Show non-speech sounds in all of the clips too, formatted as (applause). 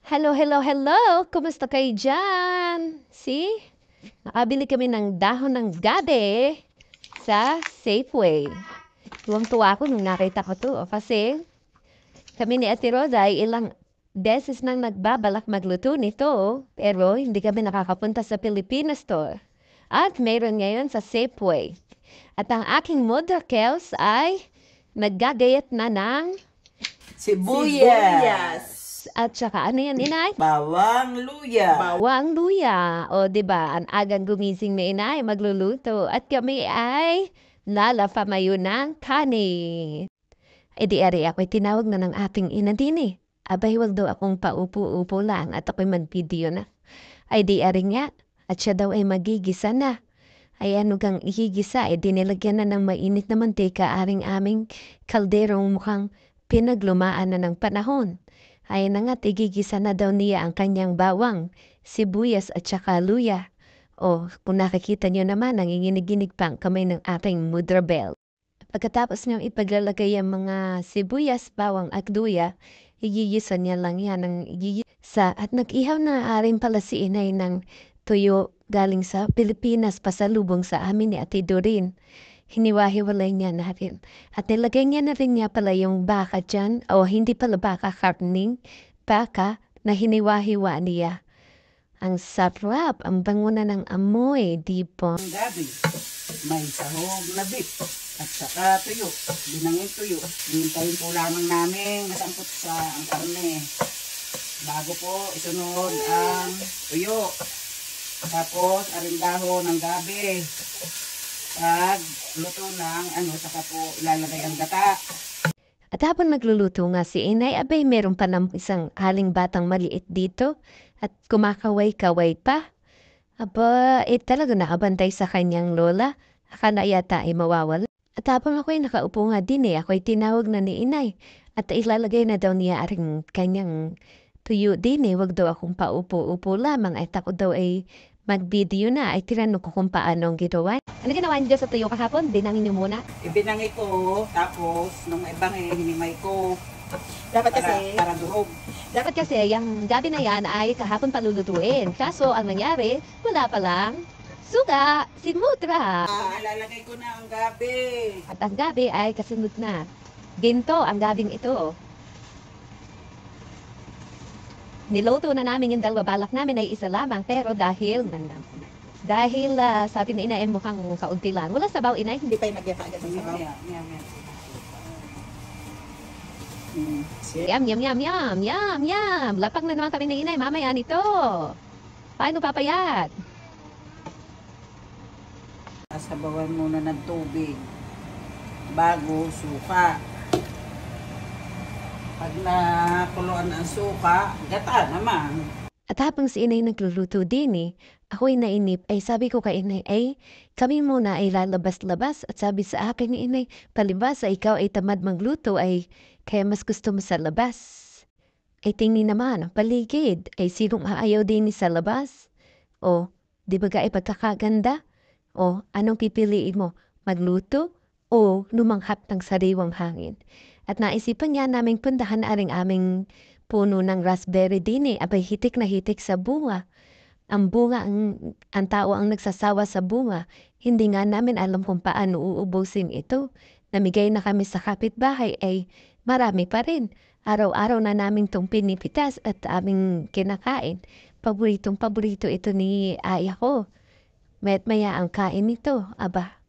Hello, hello, hello! Kumusta kayo dyan? See? Nakabili kami ng dahon ng gabi sa Safeway. Tuwang-tuwa ako nung nakita ko to. Oh, kasi kami ni Ate Rosa ay ilang beses nang nagbabalak magluto nito. Oh. Pero hindi kami nakakapunta sa Pilipinas store. At mayroon ngayon sa Safeway. At ang aking mother, Kels, ay naggadayat na ng sibuyas. sibuyas at saka ano yan, inay? Bawang luya. Bawang luya. O, di ba? Ang agang gumising na inay, magluluto. At kami ay lalafamayo ng kanin. E di ari ako'y tinawag na ng ating ina din eh. Abay, wag daw akong paupo-upo lang at ako'y mag-video na. Ay di ari nga, at siya daw ay magigisa na. Ay ano kang ihigisa, eh dinilagyan na ng mainit na mantika aring aming kalderong mukhang pinaglumaan na ng panahon ay nangat igigisa na daw niya ang kanyang bawang, sibuyas at saka luya. O kung nakikita niyo naman, nanginginig-ginig pang kamay ng ating mudra bell. Pagkatapos niyang ipaglalagay ang mga sibuyas, bawang at luya, igigisa niya lang yan ng igigisa. At nag-ihaw na arin pala si inay ng tuyo galing sa Pilipinas pasalubong sa amin ni Ate Doreen hiniwa-hiwalay niya natin. At nilagay niya na rin niya pala yung baka dyan, o hindi pala baka, karning, baka na hiniwahiwa niya. Ang sarap, ang banguna na ng amoy, di po. Gabi, may sahog na beef at saka tuyo, binangin tuyo. Hintayin po lamang namin masampot sa ang karne. Bago po isunod ang tuyo. Tapos, arindaho ng gabi pag luto ng ano, saka po ilalagay ang gata. At habang nagluluto nga si Inay, abay meron pa ng isang haling batang maliit dito at kumakaway-kaway pa. Aba, eh talaga nakabantay sa kanyang lola. Akala yata ay mawawala. At habang ako ay nakaupo nga din eh, ako ay tinawag na ni Inay. At ilalagay na daw niya aring kanyang tuyo din eh. Huwag daw akong paupo-upo lamang at ako daw ay Mag-video na ay tinanong ko kung paano ang ginawa. Ano ginawa niyo sa tuyo kahapon? Binangin niyo muna. Ibinangi ko, tapos nung ibang eh, hinimay ko. Dapat kasi, para durog. Dapat kasi, yung gabi na yan ay kahapon palulutuin. Kaso, ang nangyari, wala pa lang suka, simutra. Ah, lalagay ko na ang gabi. At ang gabi ay kasunod na. Ginto ang gabing ito niloto na namin yung dalawa balak namin ay isa lamang pero dahil dahil uh, sabi na ina mukhang kaunti lang. Wala sabaw inay? Hindi pa yung nagyaka agad ng sabaw. Yeah, mm. Yum, yum, yum, yum, yum, yum. Lapag na naman kami ng inay. Mamaya nito. Paano papayat? Sabawan muna ng tubig bago suka. Pag nakuluan ang suka, gata naman. At habang si inay nagluluto din eh, ako'y nainip ay sabi ko kay inay ay kami muna ay lalabas-labas at sabi sa akin ni inay palibas ay ikaw ay tamad magluto ay kaya mas gusto mo sa labas. Ay tingin naman paligid ay sinong aayaw din sa labas? O di ba ka ay pagkakaganda? O anong pipiliin mo magluto o lumanghap ng sariwang hangin? At naisipan nga naming pundahan aring aming puno ng raspberry din eh. Abay hitik na hitik sa bunga. Ang bunga, ang, ang tao ang nagsasawa sa bunga. Hindi nga namin alam kung paano uubusin ito. Namigay na kami sa kapitbahay ay eh, marami pa rin. Araw-araw na namin itong pinipitas at aming kinakain. Paboritong paborito ito ni Aya ko. Met maya ang kain nito, aba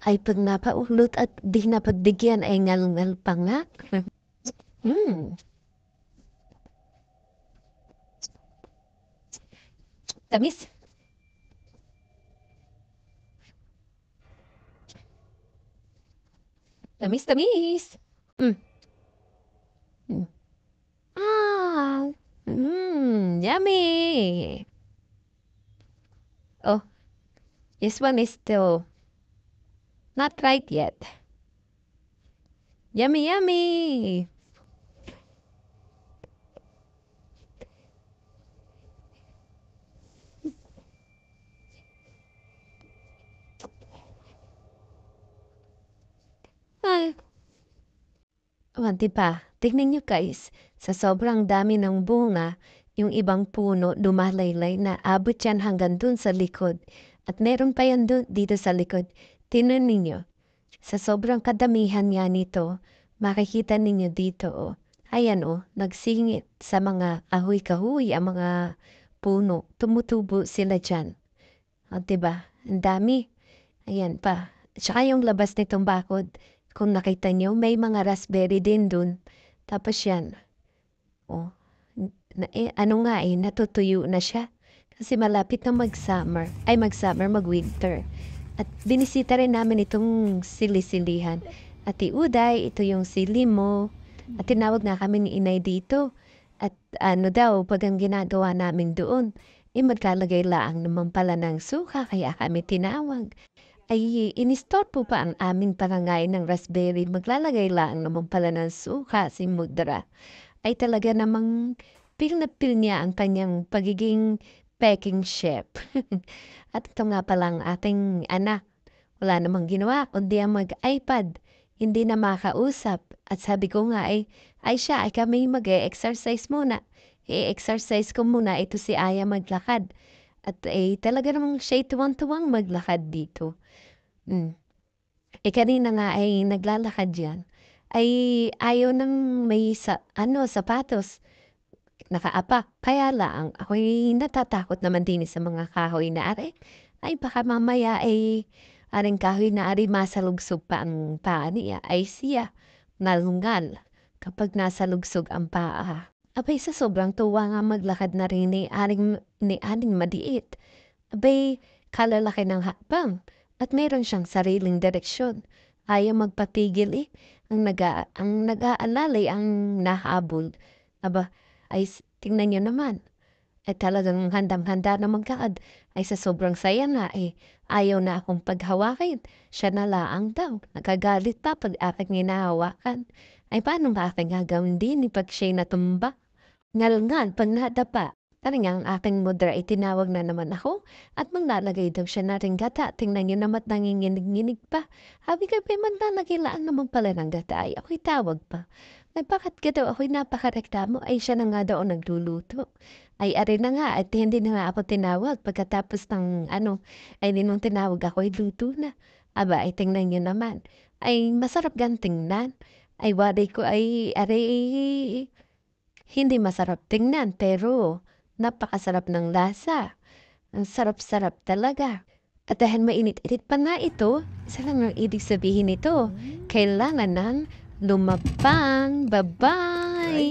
ay pag napaulot at di napagbigyan ay ngalngal pa nga. (laughs) Hmm. Tamis. Tamis, tamis. Mm. Mm. Ah. Mmm, yummy. Oh, this one is still Not right yet. Yummy, yummy! Ay. Wanti pa, tignan nyo guys, sa sobrang dami ng bunga, yung ibang puno dumalaylay na abot yan hanggang dun sa likod. At meron pa yan dun, dito sa likod. Tinan ninyo, sa sobrang kadamihan nga nito, makikita ninyo dito o, oh, ayan o, oh, nagsingit sa mga ahoy kahoy ang mga puno. Tumutubo sila dyan. O, oh, diba? Ang dami. Ayan pa. Tsaka yung labas nitong bakod, kung nakita nyo, may mga raspberry din dun. Tapos yan. oh, na, eh, ano nga eh, natutuyo na siya. Kasi malapit na mag-summer. Ay, mag-summer, mag-winter. At binisita rin namin itong silisilihan. Ati Uday, ito yung sili mo. At tinawag na kami ni inay dito. At ano daw, pag ang ginagawa namin doon, eh magkalagay lang naman pala ng suka kaya kami tinawag. Ay, inistor po pa ang amin parangay ng raspberry, maglalagay laang naman pala ng suka si Mudra. Ay talaga namang pil na pil niya ang kanyang pagiging peking ship. (laughs) At ito nga palang ating anak. Wala namang ginawa, kundi ang mag-iPad. Hindi na makausap. At sabi ko nga ay, ay siya, ay kami mag-exercise muna. I-exercise ko muna ito si Aya maglakad. At ay eh, talaga namang siya tuwang-tuwang maglakad dito. Mm. E kanina nga ay naglalakad yan. Ay ayaw ng may sa, ano, sapatos nakaapa. Kaya lang, ako'y natatakot naman din sa mga kahoy na are. Ay baka mamaya ay aring kahoy na ari masalugsog pa ang paa niya ay siya nalungal kapag nasa lugsog ang paa. Abay sa sobrang tuwa nga maglakad na rin ni aring, ni aring madiit. Abay kalalaki ng hapang at meron siyang sariling direksyon. Ayaw magpatigil eh. Ang, naga, ang nag-aalalay eh, ang nahabol. Aba, ay tingnan nyo naman, ay eh, talagang handang-handa na magkaad, ay sa sobrang saya na ay eh, ayaw na akong paghawakin, siya na laang daw, nagagalit pa pag aking hinahawakan. Ay paano ba aking gagawin din ni pag siya'y natumba? Ngalngal pag nadapa, Taring ang aking mother ay tinawag na naman ako at maglalagay daw siya na ring gata. Tingnan niyo naman nanginginig-nginig pa. Habi ka pa man na naman pala ng gata ay ako'y tawag pa. Na bakit ka daw ako'y napakarekta mo? Ay siya na nga daw nagluluto. Ay aray na nga at hindi na nga ako tinawag. Pagkatapos ng ano, ay hindi tinawag ako ay luto na. Aba ay tingnan niyo naman. Ay masarap gan tingnan. Ay waday ko ay aray hindi masarap tingnan pero napakasarap ng lasa. Ang sarap-sarap talaga. At dahil mainit-init pa na ito, isa lang ang ibig sabihin ito. Mm. kailangan ng lumapang. Bye-bye!